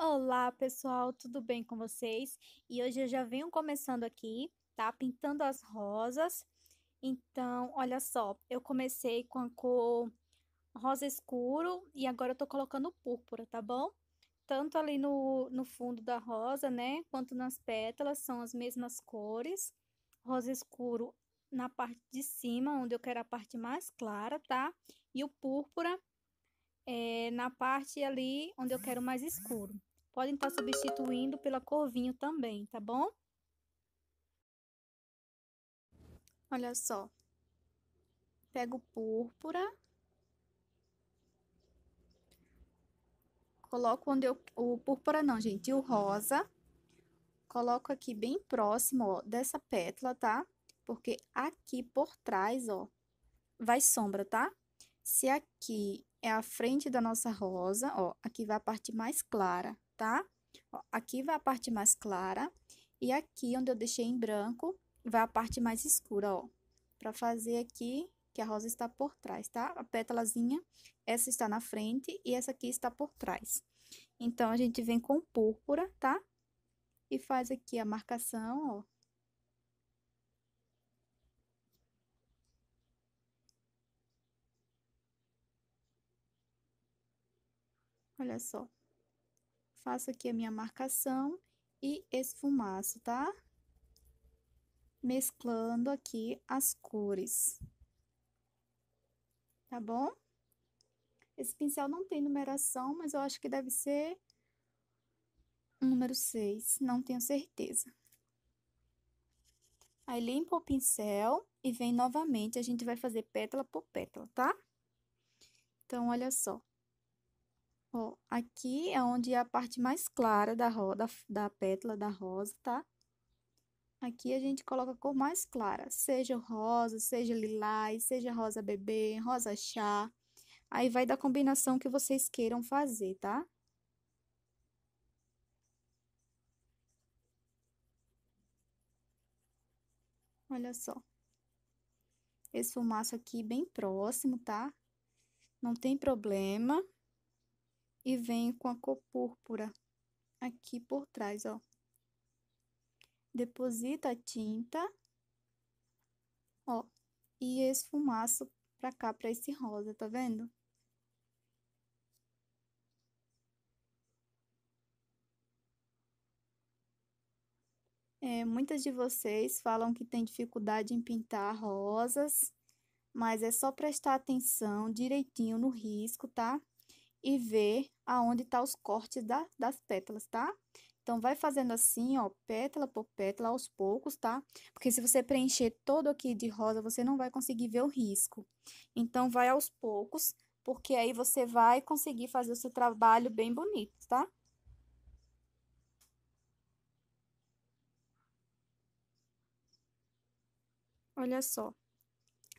Olá, pessoal, tudo bem com vocês? E hoje eu já venho começando aqui, tá? Pintando as rosas. Então, olha só, eu comecei com a cor rosa escuro e agora eu tô colocando púrpura, tá bom? Tanto ali no, no fundo da rosa, né, quanto nas pétalas, são as mesmas cores. Rosa escuro na parte de cima, onde eu quero a parte mais clara, tá? E o púrpura é, na parte ali onde eu quero mais escuro podem estar substituindo pela cor vinho também, tá bom? Olha só. Pego púrpura. Coloco onde eu... O púrpura não, gente. O rosa. Coloco aqui bem próximo, ó, dessa pétala, tá? Porque aqui por trás, ó, vai sombra, tá? Se aqui é a frente da nossa rosa, ó, aqui vai a parte mais clara tá? Ó, aqui vai a parte mais clara e aqui onde eu deixei em branco vai a parte mais escura, ó. Pra fazer aqui que a rosa está por trás, tá? A pétalazinha, essa está na frente e essa aqui está por trás. Então, a gente vem com púrpura, tá? E faz aqui a marcação, ó. Olha só faço aqui a minha marcação e esfumaço, tá? Mesclando aqui as cores. Tá bom? Esse pincel não tem numeração, mas eu acho que deve ser número 6, não tenho certeza. Aí, limpo o pincel e vem novamente, a gente vai fazer pétala por pétala, tá? Então, olha só. Ó, aqui é onde é a parte mais clara da, roda, da pétala da rosa, tá? Aqui a gente coloca a cor mais clara, seja rosa, seja lilás, seja rosa bebê, rosa chá. Aí vai da combinação que vocês queiram fazer, tá? Olha só. Esse fumaço aqui bem próximo, tá? Não tem problema e vem com a cor púrpura aqui por trás, ó. Deposita a tinta, ó, e esfumaço pra cá, pra esse rosa, tá vendo? É, muitas de vocês falam que tem dificuldade em pintar rosas, mas é só prestar atenção direitinho no risco, tá? e ver aonde tá os cortes da, das pétalas, tá? Então, vai fazendo assim, ó, pétala por pétala, aos poucos, tá? Porque se você preencher todo aqui de rosa, você não vai conseguir ver o risco. Então, vai aos poucos, porque aí você vai conseguir fazer o seu trabalho bem bonito, tá? Olha só,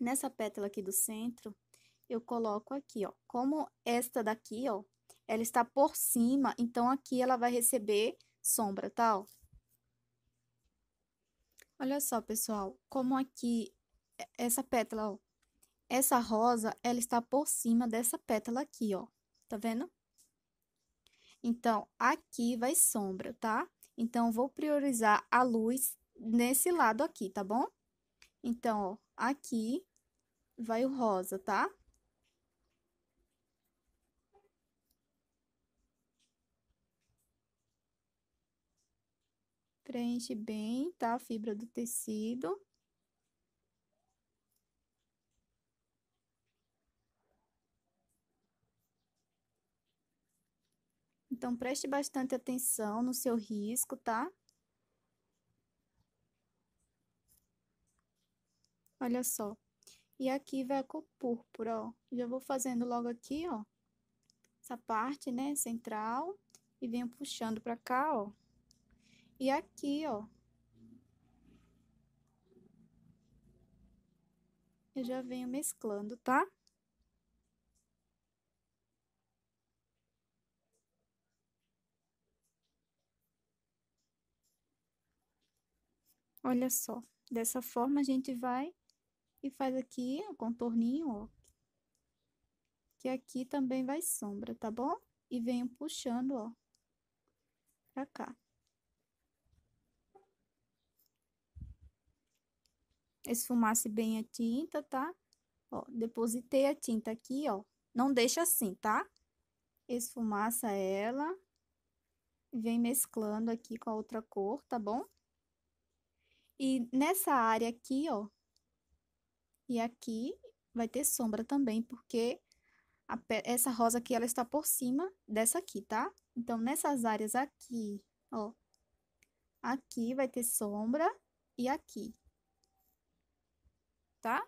nessa pétala aqui do centro, eu coloco aqui, ó. Como esta daqui, ó, ela está por cima, então aqui ela vai receber sombra, tá, ó. Olha só, pessoal, como aqui, é, essa pétala, ó, essa rosa, ela está por cima dessa pétala aqui, ó, tá vendo? Então, aqui vai sombra, tá? Então, vou priorizar a luz nesse lado aqui, tá bom? Então, ó, aqui vai o rosa, tá? Preenche bem, tá? A fibra do tecido. Então, preste bastante atenção no seu risco, tá? Olha só. E aqui vai a cor púrpura, ó. Já vou fazendo logo aqui, ó. Essa parte, né, central. E venho puxando pra cá, ó. E aqui, ó. Eu já venho mesclando, tá? Olha só, dessa forma a gente vai e faz aqui o contorninho, ó. Que aqui também vai sombra, tá bom? E venho puxando, ó, pra cá. esfumasse bem a tinta, tá? Ó, depositei a tinta aqui, ó. Não deixa assim, tá? Esfumaça ela. Vem mesclando aqui com a outra cor, tá bom? E nessa área aqui, ó. E aqui vai ter sombra também, porque a, essa rosa aqui, ela está por cima dessa aqui, tá? Então, nessas áreas aqui, ó. Aqui vai ter sombra e aqui tá?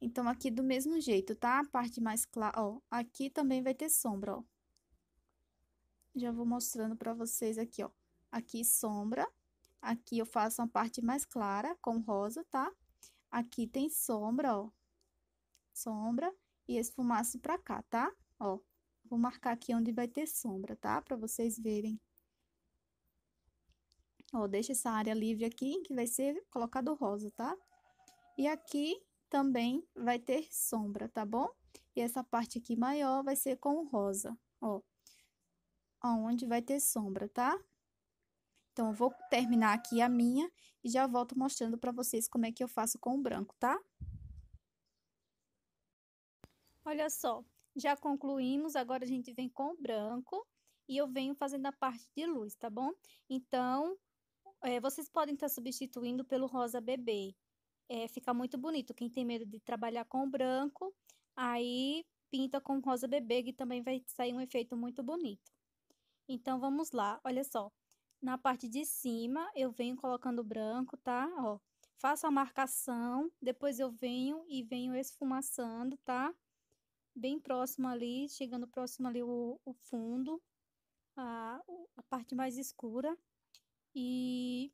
Então, aqui do mesmo jeito, tá? A parte mais clara, ó, aqui também vai ter sombra, ó. Já vou mostrando pra vocês aqui, ó. Aqui sombra, aqui eu faço uma parte mais clara com rosa, tá? Aqui tem sombra, ó. Sombra e esfumaço pra cá, tá? Ó, vou marcar aqui onde vai ter sombra, tá? Pra vocês verem. Ó, deixa essa área livre aqui, que vai ser colocado rosa, tá? E aqui também vai ter sombra, tá bom? E essa parte aqui maior vai ser com rosa, ó. Onde vai ter sombra, tá? Então, eu vou terminar aqui a minha e já volto mostrando para vocês como é que eu faço com o branco, tá? Olha só, já concluímos, agora a gente vem com o branco e eu venho fazendo a parte de luz, tá bom? Então, é, vocês podem estar tá substituindo pelo rosa bebê, é, fica muito bonito. Quem tem medo de trabalhar com branco, aí pinta com rosa bebê, que também vai sair um efeito muito bonito. Então, vamos lá, olha só. Na parte de cima, eu venho colocando branco, tá? Ó, faço a marcação, depois eu venho e venho esfumaçando, tá? Bem próximo ali, chegando próximo ali o, o fundo, a, a parte mais escura. E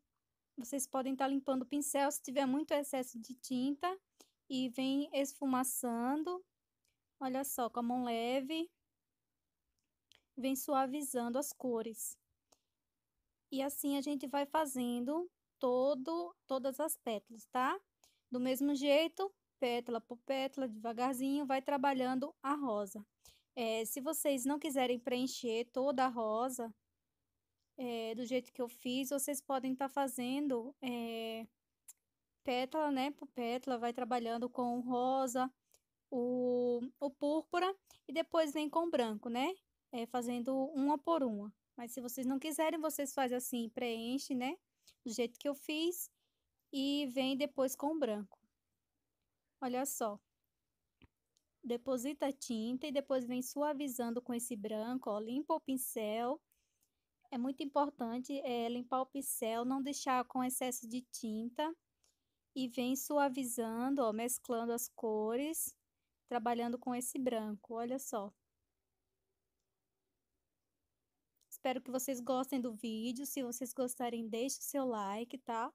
vocês podem estar tá limpando o pincel se tiver muito excesso de tinta e vem esfumaçando. Olha só, com a mão leve, vem suavizando as cores. E assim a gente vai fazendo todo, todas as pétalas, tá? Do mesmo jeito, pétala por pétala, devagarzinho, vai trabalhando a rosa. É, se vocês não quiserem preencher toda a rosa, é, do jeito que eu fiz, vocês podem estar tá fazendo é, pétala, né? Por pétala, vai trabalhando com o rosa, o, o púrpura e depois vem com o branco, né? É, fazendo uma por uma. Mas se vocês não quiserem, vocês fazem assim, preenche, né? Do jeito que eu fiz e vem depois com o branco. Olha só. Deposita a tinta e depois vem suavizando com esse branco, ó, limpa o pincel é muito importante é, limpar o pincel, não deixar com excesso de tinta. E vem suavizando, ó, mesclando as cores, trabalhando com esse branco, olha só. Espero que vocês gostem do vídeo. Se vocês gostarem, deixe o seu like, tá?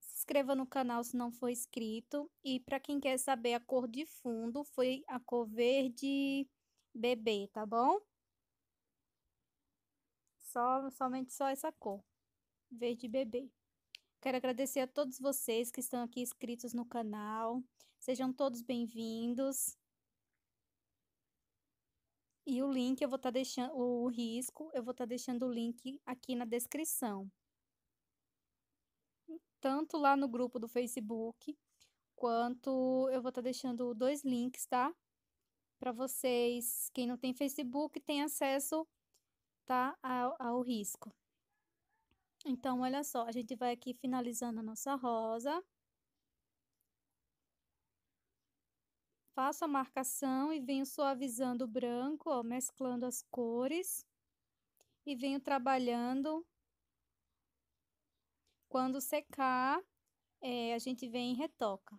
Se inscreva no canal se não for inscrito. E para quem quer saber a cor de fundo, foi a cor verde bebê, tá bom? Só, somente só essa cor, verde bebê. Quero agradecer a todos vocês que estão aqui inscritos no canal. Sejam todos bem-vindos. E o link eu vou estar tá deixando, o risco, eu vou estar tá deixando o link aqui na descrição. Tanto lá no grupo do Facebook, quanto eu vou estar tá deixando dois links, tá? Para vocês, quem não tem Facebook, tem acesso tá? Ao, ao risco. Então, olha só, a gente vai aqui finalizando a nossa rosa. Faço a marcação e venho suavizando o branco, ó, mesclando as cores. E venho trabalhando. Quando secar, é, a gente vem e retoca.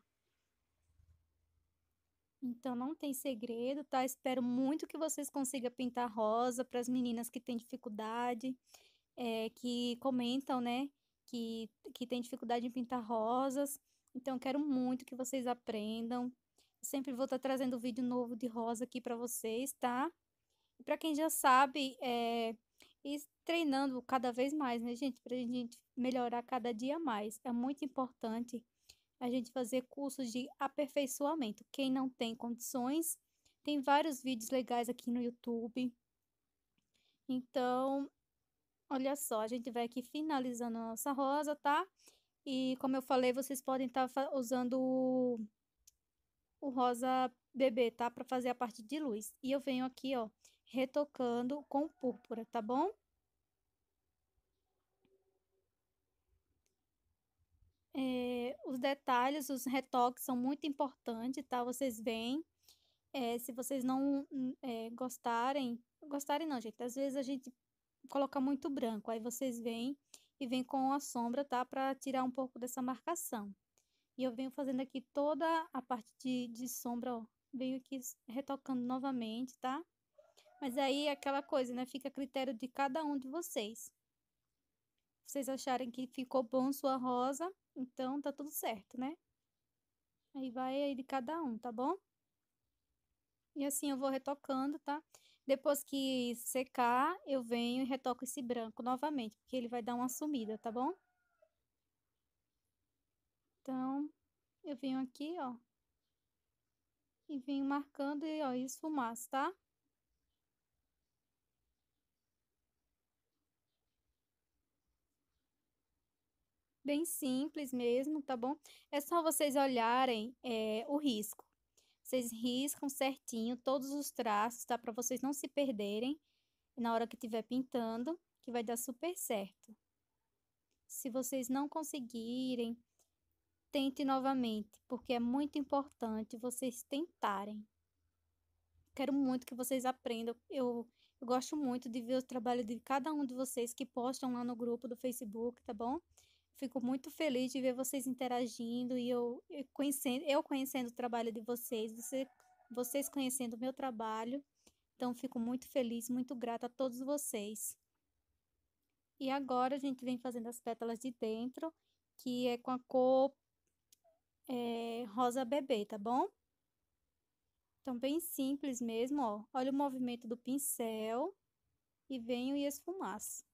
Então não tem segredo, tá? Espero muito que vocês consigam pintar rosa para as meninas que têm dificuldade, é, que comentam, né? Que, que tem dificuldade em pintar rosas. Então quero muito que vocês aprendam. sempre vou estar tá trazendo vídeo novo de rosa aqui para vocês, tá? E para quem já sabe, é, e treinando cada vez mais, né, gente? Para a gente melhorar cada dia mais. É muito importante a gente fazer cursos de aperfeiçoamento. Quem não tem condições, tem vários vídeos legais aqui no YouTube. Então, olha só, a gente vai aqui finalizando a nossa rosa, tá? E como eu falei, vocês podem estar tá usando o, o rosa bebê, tá? Pra fazer a parte de luz. E eu venho aqui, ó, retocando com púrpura, tá bom? É, os detalhes, os retoques são muito importantes, tá? Vocês veem. É, se vocês não é, gostarem, gostarem não, gente. Às vezes a gente coloca muito branco, aí vocês vêm e vêm com a sombra, tá? Pra tirar um pouco dessa marcação. E eu venho fazendo aqui toda a parte de, de sombra, ó. Venho aqui retocando novamente, tá? Mas aí é aquela coisa, né? Fica a critério de cada um de vocês vocês acharem que ficou bom sua rosa, então tá tudo certo, né? Aí vai aí de cada um, tá bom? E assim eu vou retocando, tá? Depois que secar, eu venho e retoco esse branco novamente, porque ele vai dar uma sumida, tá bom? Então, eu venho aqui, ó. E venho marcando e, ó, esfumaço, tá? bem simples mesmo, tá bom? É só vocês olharem é, o risco. Vocês riscam certinho todos os traços, tá? Para vocês não se perderem na hora que estiver pintando, que vai dar super certo. Se vocês não conseguirem, tente novamente, porque é muito importante vocês tentarem. Quero muito que vocês aprendam. Eu, eu gosto muito de ver o trabalho de cada um de vocês que postam lá no grupo do Facebook, tá bom? Fico muito feliz de ver vocês interagindo e eu, eu conhecendo, eu conhecendo o trabalho de vocês, você, vocês conhecendo o meu trabalho. Então, fico muito feliz, muito grata a todos vocês. E agora a gente vem fazendo as pétalas de dentro, que é com a cor é, rosa bebê, tá bom? Então, bem simples mesmo, ó. Olha o movimento do pincel e venho e esfumaço.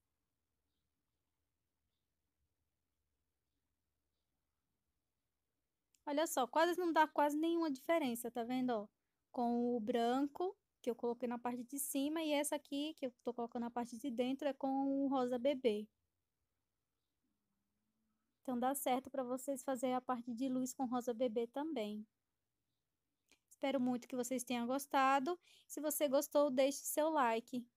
Olha só, quase não dá quase nenhuma diferença, tá vendo? Ó, com o branco, que eu coloquei na parte de cima, e essa aqui, que eu tô colocando na parte de dentro, é com o rosa bebê. Então, dá certo para vocês fazerem a parte de luz com rosa bebê também. Espero muito que vocês tenham gostado. Se você gostou, deixe seu like.